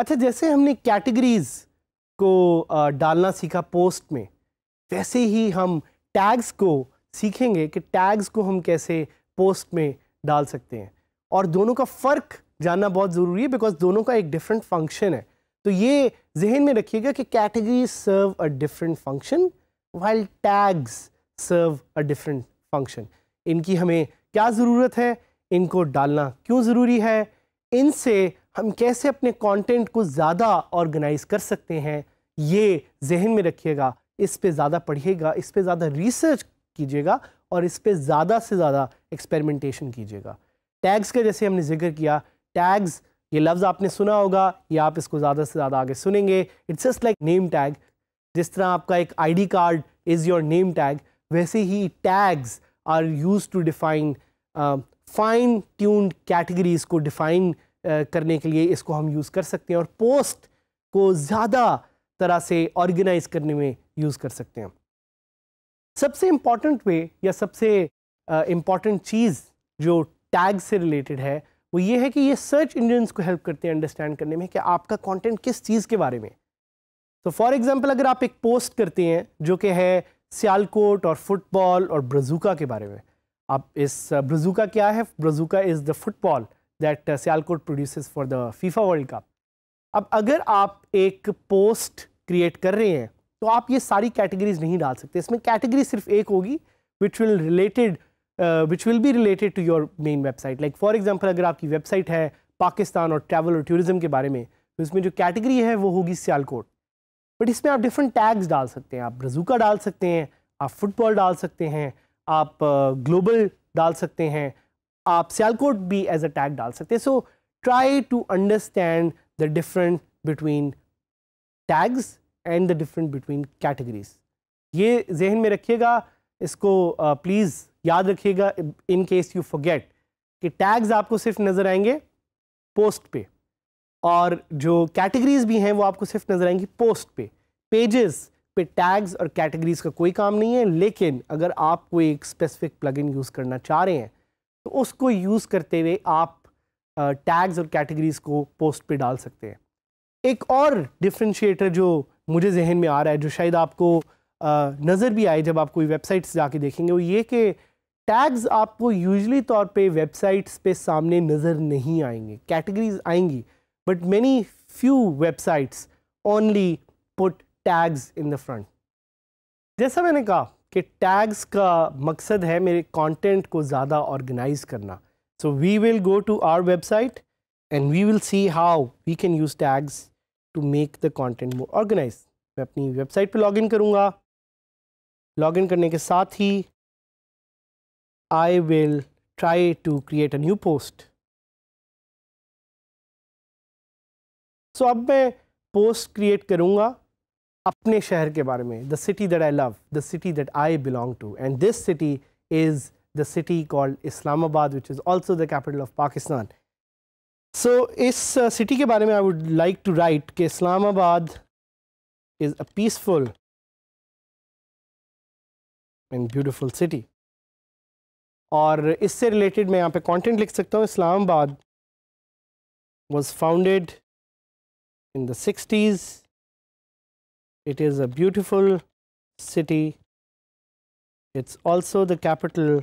अच्छा जैसे हमने कैटेगरीज को डालना सीखा पोस्ट में वैसे ही हम टैग्स को सीखेंगे कि टैग्स को हम कैसे पोस्ट में डाल सकते हैं और दोनों का फ़र्क जानना बहुत ज़रूरी है बिकॉज दोनों का एक डिफरेंट फंक्शन है तो ये जहन में रखिएगा कि category serve a different function while tags serve a different function इनकी हमें क्या ज़रूरत है इनको डालना क्यों ज़रूरी है इनसे हम कैसे अपने कंटेंट को ज़्यादा ऑर्गेनाइज कर सकते हैं ये जहन में रखिएगा इस पे ज़्यादा पढ़िएगा इस पे ज़्यादा रिसर्च कीजिएगा और इस पे ज़्यादा से ज़्यादा एक्सपेरिमेंटेशन कीजिएगा टैग्स का जैसे हमने जिक्र किया टैग्स ये लफ्ज़ आपने सुना होगा या आप इसको ज़्यादा से ज़्यादा आगे सुनेंगे it's just like name tag जिस तरह आपका एक I card is your name tag वैसे ही tags are use to define fine tuned categories को डिफाइन करने के लिए इसको हम यूज़ कर सकते हैं और पोस्ट को ज़्यादा तरह से ऑर्गेनाइज करने में यूज़ कर सकते हैं सबसे इम्पॉर्टेंट वे या सबसे इम्पॉर्टेंट चीज़ जो टैग से रिलेटेड है वो ये है कि ये सर्च इंजन्स को हेल्प करते हैं अंडरस्टैंड करने में कि आपका कंटेंट किस चीज़ के बारे में तो फॉर एग्जांपल अगर आप एक पोस्ट करते हैं जो कि है सियालकोट और फुटबॉल और ब्रजुका के बारे में आप इस ब्रजुका क्या है Brazuca is the football that Sialkot produces for the FIFA World Cup अब अगर आप एक पोस्ट क्रिएट कर रहे हैं तो आप ये सारी कैटेगरीज नहीं डाल सकते इसमें कैटेगरी सिर्फ एक होगी which will related which will be related to your main website like for example अगर आपकी वेबसाइट है पाकिस्तान और ट्रैवल और टूरिज्म के बारे में तो इसमें जो कैटेगरी है वो होगी सियालकोट बट इसमें आप डिफरेंट टैग्स डाल सकते हैं आप रजूका डाल सकते हैं आप फुटबॉल डाल सकते हैं आप ग्लोबल uh, डाल सकते हैं आप सियालकोट भी एज अ टैग डाल सकते हैं so try to understand the different between tags and the different between categories ये जहन में रखिएगा इसको प्लीज़ याद रखिएगा इन केस यू फॉरगेट कि टैग्स आपको सिर्फ नज़र आएंगे पोस्ट पे और जो कैटेगरीज भी हैं वो आपको सिर्फ नज़र आएंगी पोस्ट पे पेजेस पे टैग्स और कैटेगरीज का कोई काम नहीं है लेकिन अगर आप कोई एक स्पेसिफिक प्लगइन यूज़ करना चाह रहे हैं तो उसको यूज़ करते हुए आप टैग्स और कैटेगरीज को पोस्ट पे डाल सकते हैं एक और डिफ्रेंशिएटर जो मुझे जहन में आ रहा है जो शायद आपको नज़र भी आए जब आप कोई वेबसाइट्स जाके देखेंगे वो ये कि टैग्स आपको यूजली तौर पे वेबसाइट्स पे सामने नज़र नहीं आएंगे कैटेगरीज आएंगी but many few websites only put tags in the front जैसा मैंने कहा कि टैग्स का मकसद है मेरे कंटेंट को ज़्यादा ऑर्गेनाइज करना so we will go to our website and we will see how we can use tags to make the content more organise मैं अपनी वेबसाइट पे लॉगिन करूँगा लॉगिन करने के साथ ही I will try to create a new post so अब मैं पोस्ट क्रिएट करूँगा अपने शहर के बारे में the city that I love the city that I belong to and this city is the city called Islamabad which is also the capital of Pakistan so इस city uh, के बारे में I would like to write कि Islamabad is a peaceful and beautiful city और इससे related मैं यहाँ पे कॉन्टेंट लिख सकता हूँ Islamabad was founded in the sixties It is a beautiful city. It is also the capital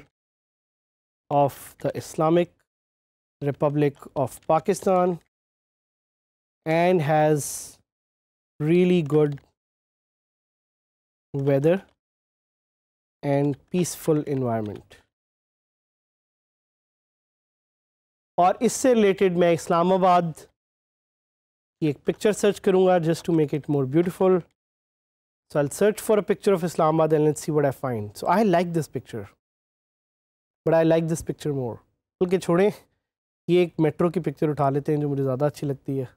of the Islamic Republic of Pakistan and has really good weather and peaceful environment. और इससे related, मैं Islamabad. की एक picture search करूंगा just to make it more beautiful. So I'll search for a picture of Islamabad and let's see what I find. So I like this picture. But I like this picture more. खुल छोड़ें ये एक metro की picture उठा लेते हैं जो मुझे ज़्यादा अच्छी लगती है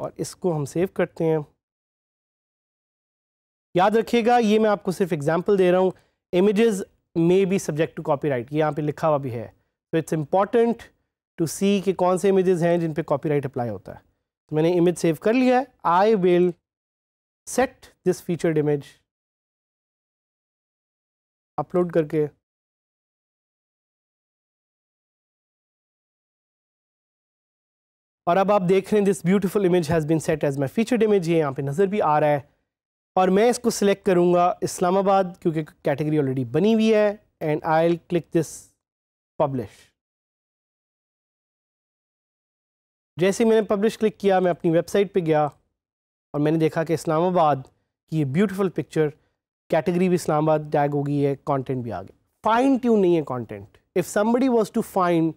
और इसको हम सेव करते हैं याद रखिएगा ये मैं आपको सिर्फ एग्जांपल दे रहा हूँ images may be subject to copyright ये यहाँ पे लिखा हुआ भी है तो इट्स इम्पॉर्टेंट टू सी कि कौन से इमेजेस हैं जिन पे कॉपीराइट अप्लाई होता है तो मैंने इमेज सेव कर लिया है I will set this featured image upload करके और अब आप देख रहे हैं this beautiful image has been set as my featured image ये यहाँ पे नज़र भी आ रहा है और मैं इसको सिलेक्ट करूँगा इस्लामाबाद क्योंकि कैटेगरी ऑलरेडी बनी हुई है and I will click this publish जैसे मैंने पब्लिश क्लिक किया मैं अपनी वेबसाइट पे गया और मैंने देखा कि इस्लामाबाद की ये ब्यूटीफुल पिक्चर कैटेगरी भी इस्लामाबाद टैग हो गई है कंटेंट भी आ गया फाइन ट्यून नहीं है content if somebody was to find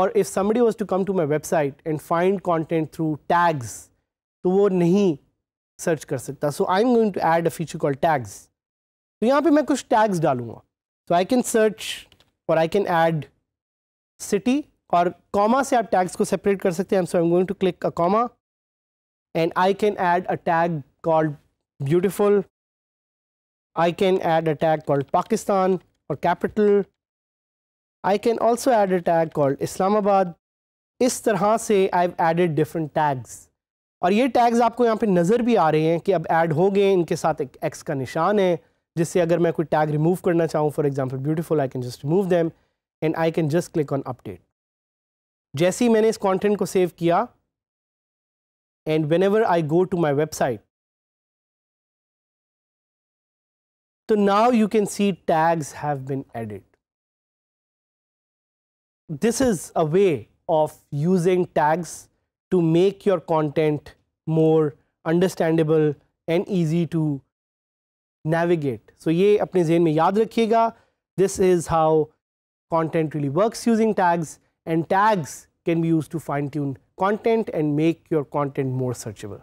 और if somebody was to come to my website and find content through tags तो वो नहीं सर्च कर सकता so I am going to add a feature call tags तो यहाँ पर मैं कुछ टैग्स डालूंगा सो आई कैन सर्च और आई कैन ऐड सिटी और कॉमा से आप टैग्स को सेपरेट कर सकते हैं so I am going to click a comma and I can add a tag called beautiful. I can add a tag called Pakistan or capital. I can also add a tag called Islamabad. इस तरह से I've added different tags. और ये tags आपको यहाँ पे नज़र भी आ रहे हैं कि अब add हो गए इनके साथ एक एक्स का निशान है जिससे अगर मैं कोई tag remove करना चाहूँ for example beautiful I can just remove them and I can just click on update. जैसे ही मैंने इस content को save किया and whenever I go to my website. So now you can see tags have been added. This is a way of using tags to make your content more understandable and easy to navigate. So ये अपने में याद रखिएगा This is how content really works using tags and tags can be used to fine tune content and make your content more searchable.